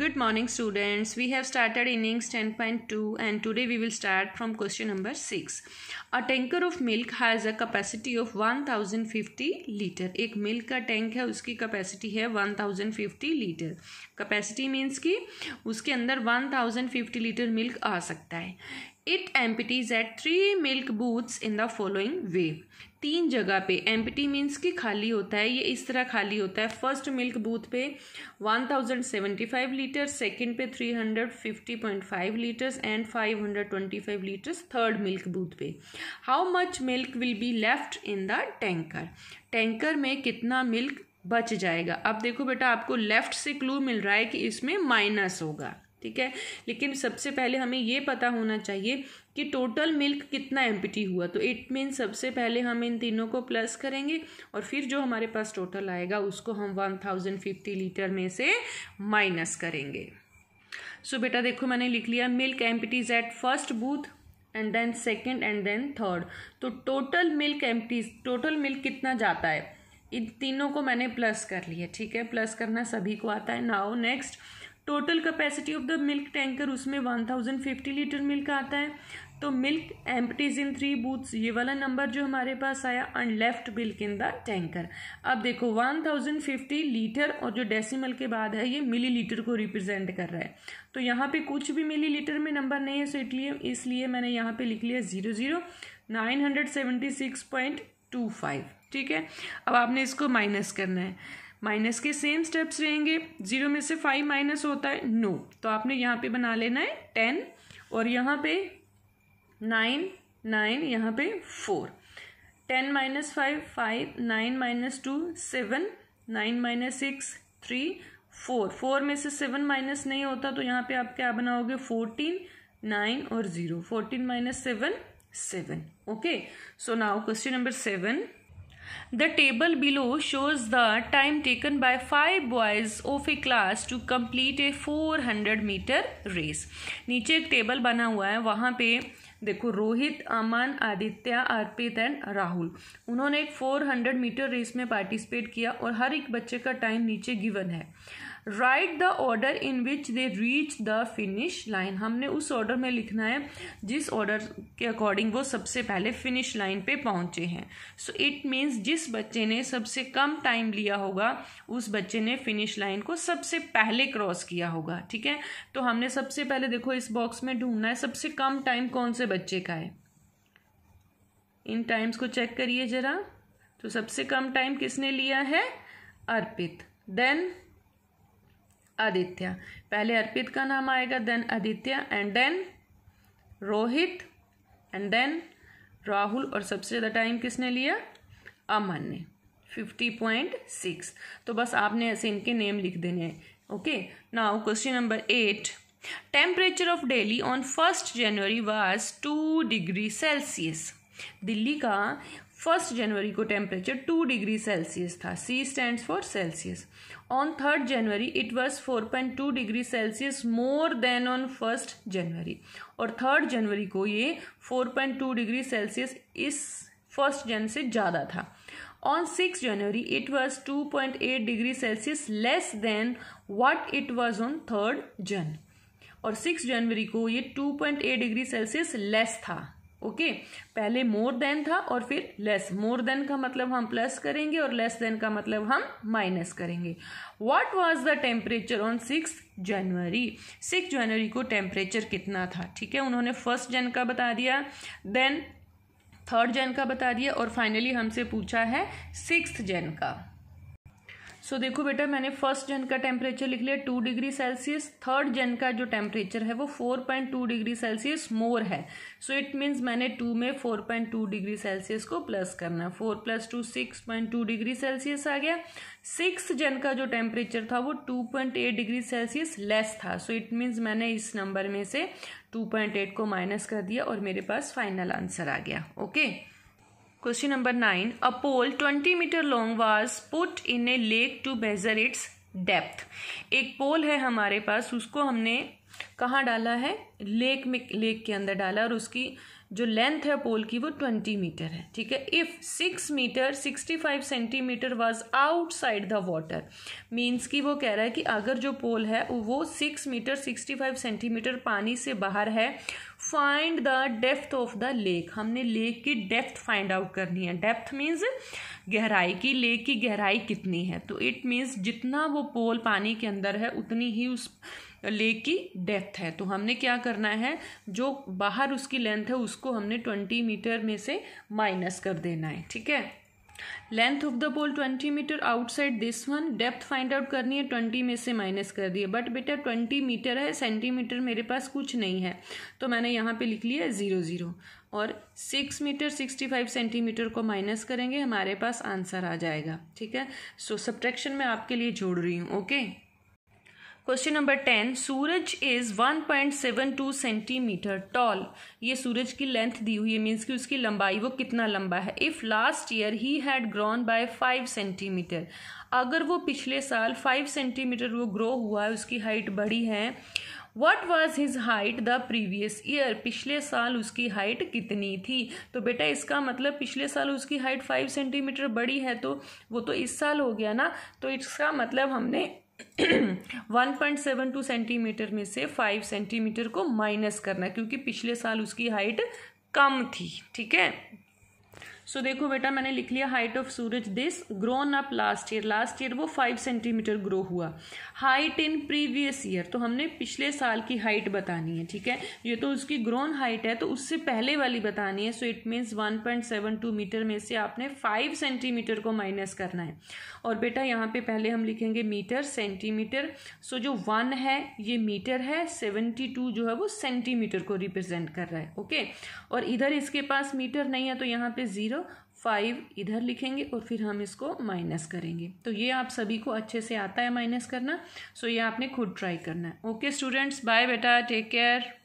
Good morning students. We have started innings 10.2 and today we will start from question number 6. A tanker of milk has a capacity of 1050 liter. एक milk का tank है उसकी capacity है 1050 liter. Capacity means कि उसके अंदर 1050 liter milk आ सकता है. It empties at three milk booths in the following way. तीन जगह पे एम्पटी मीन्स कि खाली होता है ये इस तरह खाली होता है फर्स्ट मिल्क बूथ पे 1075 लीटर सेकंड पे 350.5 litres and 525 litres third milk booth पे how much milk will be left in the tanker tanker में कितना मिल्क बच जाएगा अब देखो बेटा आपको लेफ्ट से क्लू मिल रहा है कि इसमें माइनस होगा ठीक है लेकिन सबसे पहले हमें ये पता होना चाहिए कि टोटल मिल्क कितना एम हुआ तो इट मीन सबसे पहले हम इन तीनों को प्लस करेंगे और फिर जो हमारे पास टोटल आएगा उसको हम वन थाउजेंड फिफ्टी लीटर में से माइनस करेंगे सो so, बेटा देखो मैंने लिख लिया milk empties at first booth and then second and then third तो total milk M total milk कितना जाता है इन तीनों को मैंने प्लस कर लिया ठीक है प्लस करना सभी को आता है now next total capacity of the milk tanker उसमें one thousand fifty litre milk आता है तो milk empties in three booths ये वाला नंबर जो हमारे पास आया and left milk in the tanker अब देखो वन थाउजेंड फिफ्टी लीटर और जो डेसिमल के बाद है ये मिली लीटर को रिप्रेजेंट कर रहा है तो यहाँ पे कुछ भी मिली लीटर में नंबर नहीं है सो इटली इसलिए मैंने यहाँ पे लिख लिया zero zero nine hundred seventy six point two five ठीक है अब आपने इसको माइनस करना है माइनस के सेम स्टेप्स रहेंगे जीरो में से फाइव माइनस होता है नो no. तो आपने यहाँ पे बना लेना है टेन और यहाँ पे नाइन नाइन यहाँ पे four ten minus five five nine minus two seven nine minus six three four four में से सेवन माइनस नहीं होता तो यहाँ पे आप क्या बनाओगे फोर्टीन नाइन और zero fourteen minus seven seven okay so now question number seven The table below shows the time taken by five boys of a class to complete a 400 meter race. नीचे एक table बना हुआ है वहाँ पे देखो Rohit Aman Aditya Arpit and Rahul उन्होंने एक 400 मीटर रेस में पार्टिसिपेट किया और हर एक बच्चे का टाइम नीचे गिवन है right the order in which they reach the finish line हमने उस ऑर्डर में लिखना है जिस ऑर्डर के अकॉर्डिंग वो सबसे पहले फिनिश लाइन पे पहुंचे हैं सो इट मीन्स जिस बच्चे ने सबसे कम टाइम लिया होगा उस बच्चे ने फिनिश लाइन को सबसे पहले क्रॉस किया होगा ठीक है तो हमने सबसे पहले देखो इस बॉक्स में ढूंढना है सबसे कम टाइम कौन से बच्चे का है इन टाइम्स को चेक करिए जरा तो सबसे कम टाइम किसने लिया है अर्पित देन आदित्य पहले अर्पित का नाम आएगा then Aditya and then Rohit and then Rahul और सबसे ज़्यादा टाइम किसने लिया अमन ने फिफ्टी पॉइंट सिक्स तो बस आपने ऐसे इनके नेम लिख देने हैं okay now question number eight temperature of Delhi on first January was two degree Celsius Delhi का फर्स्ट जनवरी को टेम्परेचर टू डिग्री सेल्सियस था C stand for Celsius on third January it was four point two degree Celsius more than on first January और third January को ये four point two degree Celsius इस first Jan से ज़्यादा था on six January it was to point eight degree Celsius less than what it was on third Jan और 6 जनवरी को ये 2.8 डिग्री सेल्सियस लेस था ओके okay? पहले मोर देन था और फिर लेस मोर देन का मतलब हम प्लस करेंगे और लेस देन का मतलब हम माइनस करेंगे what was the temperature on six January six January को टेम्परेचर कितना था ठीक है उन्होंने फर्स्ट जन का बता दिया देन थर्ड जन का बता दिया और फाइनली हमसे पूछा है सिक्स जन का सो देखो बेटा मैंने फर्स्ट जन का टेम्परेचर लिख लिया टू डिग्री सेल्सियस थर्ड जन का जो टेम्परेचर है वो four point two degree Celsius more है सो इट मीन्स मैंने टू में four point two degree Celsius को प्लस करना four plus two six point two degree Celsius आ गया सिक्स जन का जो टेम्परेचर था वो two point eight degree Celsius less था सो इट मीन्स मैंने इस नंबर में से टू पॉइंट एट को माइनस कर दिया और मेरे पास फाइनल आंसर आ गया okay okay? Question number nine a pole twenty metre long was put in a lake to measure its depth एक पोल है हमारे पास उसको हमने कहाँ डाला है लेक में लेक के अंदर डाला और उसकी जो लेंथ है पोल की वो ट्वेंटी मीटर है ठीक है if six metre sixty five centimetre was outside the water means कि वो कह रहा है कि अगर जो पोल है वो six metre sixty five centimetre पानी से बाहर है find the depth of the lake हमने लेक की डेप्थ फाइंड आउट करनी है डेप्थ मीन्स गहराई की लेक की गहराई कितनी है तो इट मीन्स जितना वो पोल पानी के अंदर है उतनी ही उस लेक की डेप्थ है तो हमने क्या करना है जो बाहर उसकी लेंथ है उसको हमने ट्वेंटी मीटर में से माइनस कर देना है ठीक है length of the pole twenty metre outside this one depth find out करनी है ट्वेंटी में से माइनस कर दिए बट बेटा ट्वेंटी मीटर है सेंटीमीटर मेरे पास कुछ नहीं है तो मैंने यहाँ पे लिख लिया ज़ीरो ज़ीरो और six metre sixty five centimetre को माइनस करेंगे हमारे पास आंसर आ जाएगा ठीक है सो so, सब्ट्रैक्शन मैं आपके लिए जोड़ रही हूँ okay okay? Question number ten Suraj is one point seven two centimetre tall ये सूरज की लेंथ दी हुई है मीन्स कि उसकी लंबाई वो कितना लंबा है if last year he had grown by five centimetre अगर वो पिछले साल फाइव सेंटीमीटर वो ग्रो हुआ है उसकी हाइट बढ़ी है what was his height the previous year पिछले साल उसकी हाइट कितनी थी तो बेटा इसका मतलब पिछले साल उसकी हाइट फाइव सेंटीमीटर बड़ी है तो वो तो इस साल हो गया ना तो इसका मतलब हमने one point seven two centimetre में से फाइव सेंटीमीटर को माइनस करना क्योंकि पिछले साल उसकी हाइट कम थी ठीक है सो so, देखो बेटा मैंने लिख लिया height of Suraj this grown up last year last year वो फाइव सेंटीमीटर ग्रो हुआ हाइट इन प्रीवियस ईयर तो हमने पिछले साल की हाइट बतानी है ठीक है ये तो उसकी ग्रोन हाइट है तो उससे पहले वाली बतानी है so it means one point seven two metre में से आपने फाइव सेंटीमीटर को माइनस करना है और बेटा यहाँ पे पहले हम लिखेंगे मीटर सेंटीमीटर सो जो वन है ये मीटर है सेवेंटी टू जो है वो सेंटीमीटर को रिप्रेजेंट कर रहा है ओके और इधर इसके पास मीटर नहीं है तो यहाँ पे जीरो और फाइव इधर लिखेंगे और फिर हम इसको माइनस करेंगे तो ये आप सभी को अच्छे से आता है माइनस करना सो ये आपने खुद ट्राई करना है ओके स्टूडेंट्स बाय बेटा टेक केयर